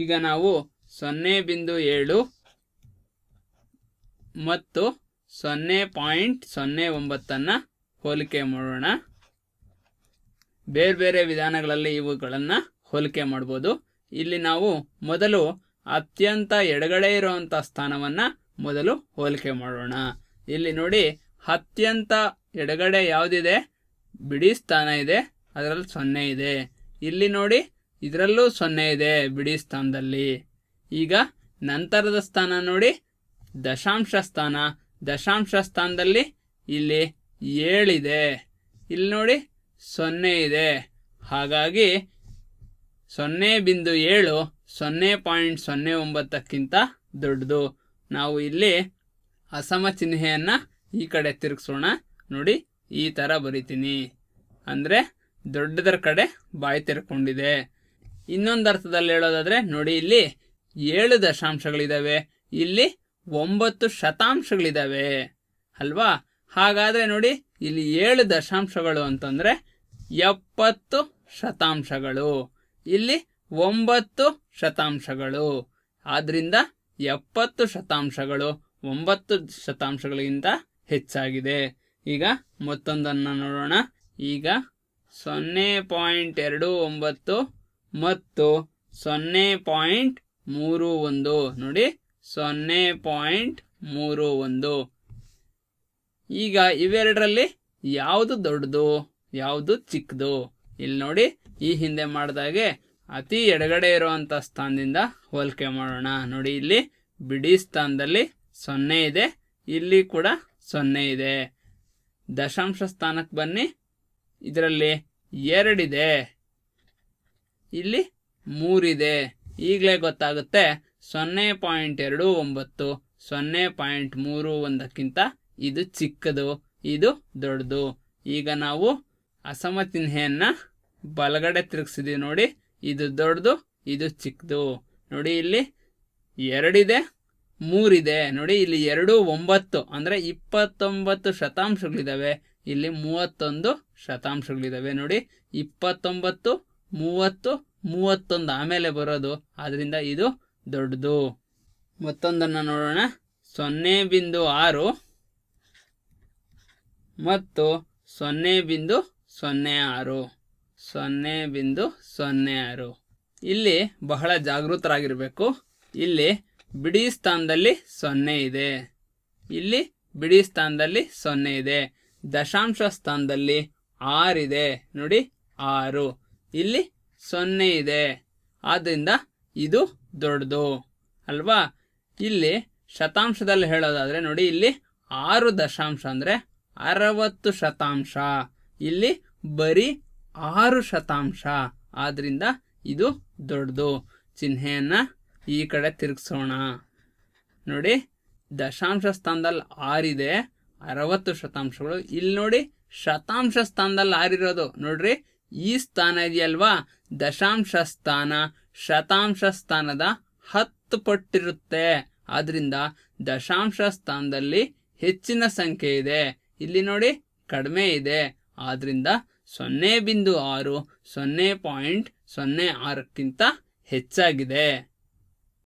ಈಗ ನಾವು ಸೊನ್ನೆ ಬಿಂದು ಏಳು ಮತ್ತು ಸೊನ್ನೆ ಪಾಯಿಂಟ್ ಸೊನ್ನೆ ಒಂಬತ್ತನ್ನು ಹೋಲಿಕೆ ಮಾಡೋಣ ಬೇರೆ ಬೇರೆ ವಿಧಾನಗಳಲ್ಲಿ ಇವುಗಳನ್ನು ಹೋಲಿಕೆ ಮಾಡ್ಬೋದು ಇಲ್ಲಿ ನಾವು ಮೊದಲು ಅತ್ಯಂತ ಎಡಗಡೆ ಇರುವಂಥ ಸ್ಥಾನವನ್ನು ಮೊದಲು ಹೋಲಿಕೆ ಮಾಡೋಣ ಇಲ್ಲಿ ನೋಡಿ ಅತ್ಯಂತ ಎಡಗಡೆ ಯಾವುದಿದೆ ಬಿಡಿ ಸ್ಥಾನ ಇದೆ ಅದರಲ್ಲಿ ಸೊನ್ನೆ ಇದೆ ಇಲ್ಲಿ ನೋಡಿ ಇದರಲ್ಲೂ ಸೊನ್ನೆ ಇದೆ ಬಿಡಿ ಸ್ಥಾನದಲ್ಲಿ ಈಗ ನಂತರದ ಸ್ಥಾನ ನೋಡಿ ದಶಾಂಶ ಸ್ಥಾನ ದಶಾಂಶ ಸ್ಥಾನದಲ್ಲಿ ಇಲ್ಲಿ ಏಳಿದೆ ಇಲ್ಲಿ ನೋಡಿ ಸೊನ್ನೆ ಇದೆ ಹಾಗಾಗಿ ಸೊನ್ನೆ ಬಿಂದು ಏಳು ಸೊನ್ನೆ ಪಾಯಿಂಟ್ ಸೊನ್ನೆ ಒಂಬತ್ತಕ್ಕಿಂತ ದೊಡ್ಡದು ನಾವು ಇಲ್ಲಿ ಅಸಮ ಚಿಹ್ನೆಯನ್ನು ಈ ಕಡೆ ತಿರುಗಿಸೋಣ ನೋಡಿ ಈ ಥರ ಬರಿತೀನಿ ಅಂದರೆ ದೊಡ್ಡದರ ಕಡೆ ಬಾಯಿ ತಿರ್ಕೊಂಡಿದೆ ಇನ್ನೊಂದು ಅರ್ಥದಲ್ಲಿ ಹೇಳೋದಾದ್ರೆ ನೋಡಿ ಇಲ್ಲಿ ಏಳು ದಶಾಂಶಗಳಿದಾವೆ ಇಲ್ಲಿ ಒಂಬತ್ತು ಶತಾಂಶಗಳಿದಾವೆ ಅಲ್ವಾ ಹಾಗಾದ್ರೆ ನೋಡಿ ಇಲ್ಲಿ ಏಳು ದಶಾಂಶಗಳು ಅಂತಂದ್ರೆ ಎಪ್ಪತ್ತು ಶತಾಂಶಗಳು ಇಲ್ಲಿ ಒಂಬತ್ತು ಶತಾಂಶಗಳು ಆದ್ರಿಂದ ಎಪ್ಪತ್ತು ಶತಾಂಶಗಳು ಒಂಬತ್ತು ಶತಾಂಶಗಳಿಗಿಂತ ಹೆಚ್ಚಾಗಿದೆ ಈಗ ಮತ್ತೊಂದನ್ನು ನೋಡೋಣ ಈಗ ಸೊನ್ನೆ ಪಾಯಿಂಟ್ ಎರಡು ಒಂಬತ್ತು ಮತ್ತು ಸೊನ್ನೆ ಪಾಯಿಂಟ್ ಮೂರು ಒಂದು ನೋಡಿ ಸೊನ್ನೆ ಪಾಯಿಂಟ್ ಮೂರು ಒಂದು ಈಗ ಇವೆರಡರಲ್ಲಿ ಯಾವುದು ದೊಡ್ಡದು ಯಾವುದು ಚಿಕ್ಕದು ಇಲ್ಲಿ ನೋಡಿ ಈ ಹಿಂದೆ ಮಾಡಿದಾಗೆ ಅತಿ ಎಡಗಡೆ ಇರುವಂತಹ ಸ್ಥಾನದಿಂದ ಹೋಲಿಕೆ ಮಾಡೋಣ ನೋಡಿ ಇಲ್ಲಿ ಬಿಡಿ ಸ್ಥಾನದಲ್ಲಿ ಸೊನ್ನೆ ಇದೆ ಇಲ್ಲಿ ಕೂಡ ಸೊನ್ನೆ ಇದೆ ದಶಾಂಶ ಸ್ಥಾನಕ್ಕೆ ಬನ್ನಿ ಇದರಲ್ಲಿ ಎರಡಿದೆ ಇಲ್ಲಿ ಮೂರಿದೆ ಈಗಲೇ ಗೊತ್ತಾಗುತ್ತೆ ಸೊನ್ನೆ ಪಾಯಿಂಟ್ ಎರಡು ಒಂಬತ್ತು ಸೊನ್ನೆ ಪಾಯಿಂಟ್ ಮೂರು ಒಂದಕ್ಕಿಂತ ಇದು ಚಿಕ್ಕದು ಇದು ದೊಡ್ಡದು ಈಗ ನಾವು ಅಸಮ ಚಿಹ್ನೆಯನ್ನು ಬಲಗಡೆ ತಿರುಗಿಸಿದೀವಿ ನೋಡಿ ಇದು ದೊಡ್ಡದು ಇದು ಚಿಕ್ಕದು ನೋಡಿ ಇಲ್ಲಿ ಎರಡಿದೆ ಮೂರಿದೆ ನೋಡಿ ಇಲ್ಲಿ ಎರಡು ಒಂಬತ್ತು ಅಂದರೆ ಇಪ್ಪತ್ತೊಂಬತ್ತು ಶತಾಂಶಗಳಿದಾವೆ ಇಲ್ಲಿ ಮೂವತ್ತೊಂದು ಶತಾಂಶಗಳಿದಾವೆ ನೋಡಿ ಇಪ್ಪತ್ತೊಂಬತ್ತು ಮೂವತ್ತು ಮೂವತ್ತೊಂದು ಆಮೇಲೆ ಬರೋದು ಆದ್ರಿಂದ ಇದು ದೊಡ್ಡದು ಮತ್ತೊಂದನ್ನು ನೋಡೋಣ ಸೊನ್ನೆ ಬಿಂದು ಆರು ಮತ್ತು ಸೊನ್ನೆ ಬಿಂದು ಸೊನ್ನೆ ಆರು ಸೊನ್ನೆ ಬಿಂದು ಸೊನ್ನೆ ಆರು ಇಲ್ಲಿ ಬಹಳ ಜಾಗೃತರಾಗಿರಬೇಕು ಇಲ್ಲಿ ಬಿಡಿ ಸ್ಥಾನದಲ್ಲಿ ಸೊನ್ನೆ ಇದೆ ಇಲ್ಲಿ ಬಿಡಿ ಸ್ಥಾನದಲ್ಲಿ ಸೊನ್ನೆ ಇದೆ ದಶಾಂಶ ಸ್ಥಾನದಲ್ಲಿ ಆರಿದೆ ನೋಡಿ ಆರು ಇಲ್ಲಿ ಸೊನ್ನೆ ಇದೆ ಆದ್ದರಿಂದ ಇದು ದೊಡ್ಡದು ಅಲ್ವಾ ಇಲ್ಲಿ ಶತಾಂಶದಲ್ಲಿ ಹೇಳೋದಾದರೆ ನೋಡಿ ಇಲ್ಲಿ ಆರು ದಶಾಂಶ ಅಂದರೆ ಅರವತ್ತು ಶತಾಂಶ ಇಲ್ಲಿ ಬರೀ ಆರು ಶತಾಂಶ ಆದ್ದರಿಂದ ಇದು ದೊಡ್ಡದು ಚಿಹ್ನೆಯನ್ನು ಈ ಕಡೆ ತಿರುಗಿಸೋಣ ನೋಡಿ ದಶಾಂಶ ಸ್ಥಾನದಲ್ಲಿ ಆರಿದೆ ಅರವತ್ತು ಶತಾಂಶಗಳು ಇಲ್ಲಿ ನೋಡಿ ಶತಾಂಶ ಸ್ಥಾನದಲ್ಲಿ ಆರಿರೋದು ನೋಡ್ರಿ ಈ ಸ್ಥಾನ ಇದೆಯಲ್ವಾ ದಶಾಂಶ ಸ್ಥಾನ ಶತಾಂಶ ಸ್ಥಾನದ ಹತ್ತು ಪಟ್ಟಿರುತ್ತೆ ಆದ್ರಿಂದ ದಶಾಂಶ ಸ್ಥಾನದಲ್ಲಿ ಹೆಚ್ಚಿನ ಸಂಖ್ಯೆ ಇದೆ ಇಲ್ಲಿ ನೋಡಿ ಕಡಿಮೆ ಇದೆ ಆದ್ರಿಂದ ಸೊನ್ನೆ ಬಿಂದು ಆರು ಸೊನ್ನೆ ಪಾಯಿಂಟ್ ಸೊನ್ನೆ ಆರಕ್ಕಿಂತ ಹೆಚ್ಚಾಗಿದೆ